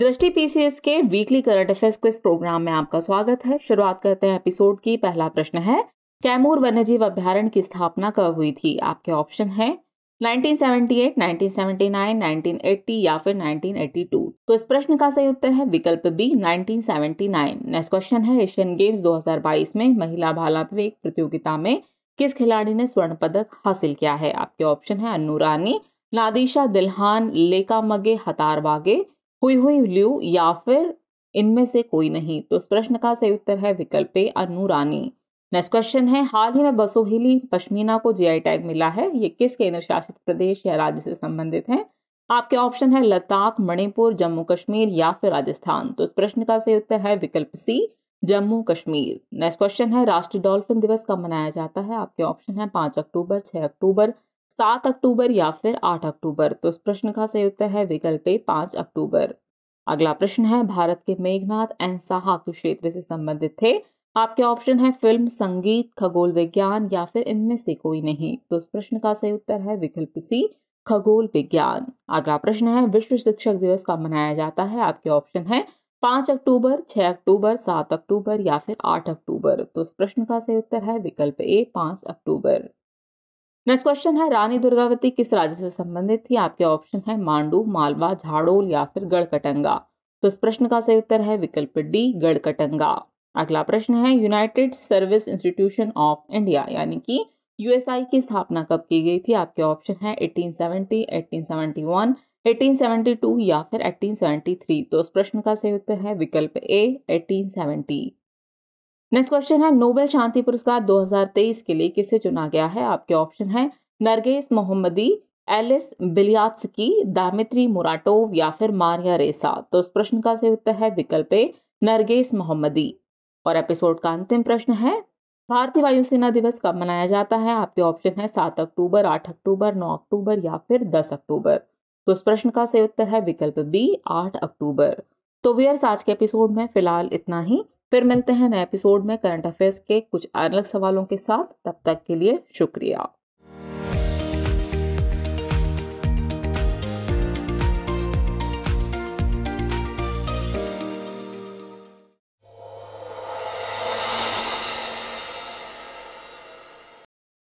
दृष्टि पीसीएस के weekly current affairs को इस प्रोग्राम में आपका स्वागत है शुरुआत करते हैं एपिसोड की पहला प्रश्न है कैमूर वन्यजीव अभ्यारण्य की स्थापना कब हुई थी आपके ऑप्शन है 1978, 1979, 1980 या फिर 1982 तो इस प्रश्न का सही उत्तर है विकल्प बी 1979। नेक्स्ट क्वेश्चन है एशियन गेम्स 2022 में महिला भाला विवेक प्रतियोगिता में किस खिलाड़ी ने स्वर्ण पदक हासिल किया है आपके ऑप्शन है अनुरानी रानी लादिशा दिलहान लेका मगे हतार वागे हुई हुई ल्यू या फिर इनमें से कोई नहीं तो इस प्रश्न का सही उत्तर है विकल्प ए अनुरानी नेक्स्ट क्वेश्चन है हाल ही में बसोहिली पश्मीना को आई टैग मिला है ये किस केंद्र शासित प्रदेश या राज्य से संबंधित है आपके ऑप्शन है लद्दाख मणिपुर जम्मू कश्मीर या फिर राजस्थान तो इस प्रश्न का सही उत्तर है विकल्प C Jammu Kashmir next question है राष्ट्रीय डॉल्फिन दिवस कब मनाया जाता है आपके ऑप्शन है पांच अक्टूबर छः अक्टूबर सात अक्टूबर या फिर आठ अक्टूबर तो इस प्रश्न का सही उत्तर है विकल्प ए पांच अक्टूबर अगला प्रश्न है भारत के मेघनाथ एंड साहा क्षेत्र से संबंधित थे आपके ऑप्शन है फिल्म संगीत खगोल विज्ञान या फिर इनमें से कोई नहीं तो इस प्रश्न का सही उत्तर है विकल्प सी खगोल विज्ञान अगला प्रश्न है विश्व शिक्षक दिवस कब मनाया जाता है आपके ऑप्शन है पांच अक्टूबर छह अक्टूबर सात अक्टूबर या फिर आठ अक्टूबर तो इस प्रश्न का सही उत्तर है विकल्प ए पांच अक्टूबर नेक्स्ट क्वेश्चन है रानी दुर्गावती किस राज्य से संबंधित थी आपके ऑप्शन है मांडू मालवा झाड़ोल या फिर गढ़कटंगा तो इस प्रश्न का सही उत्तर है विकल्प डी गढ़कटंगा अगला प्रश्न है United Service Institution of India यानी कि यूएसआई की स्थापना कब की गई थी आपके ऑप्शन है 1870, 1871, 1872 या फिर 1873 तो इस प्रश्न का सही उत्तर है विकल्प ए 1870 नेक्स्ट क्वेश्चन है नोबेल शांति पुरस्कार 2023 के लिए किसे चुना गया है आपके ऑप्शन है Narges Mohammadi Ales Bialiatski Dmitry Muratov या फिर मारिया रेसा तो इस प्रश्न का सही उत्तर है विकल्प ए नरगेस मोहम्मदी और एपिसोड का अंतिम प्रश्न है भारतीय वायुसेना दिवस कब मनाया जाता है आपके ऑप्शन है सात अक्टूबर आठ अक्टूबर नौ अक्टूबर या फिर दस अक्टूबर तो इस प्रश्न का सही उत्तर है विकल्प बी आठ अक्टूबर तो वियर्स आज के एपिसोड में फिलहाल इतना ही फिर मिलते हैं नए एपिसोड में करंट अफेयर्स के कुछ अलग सवालों के साथ तब तक के लिए शुक्रिया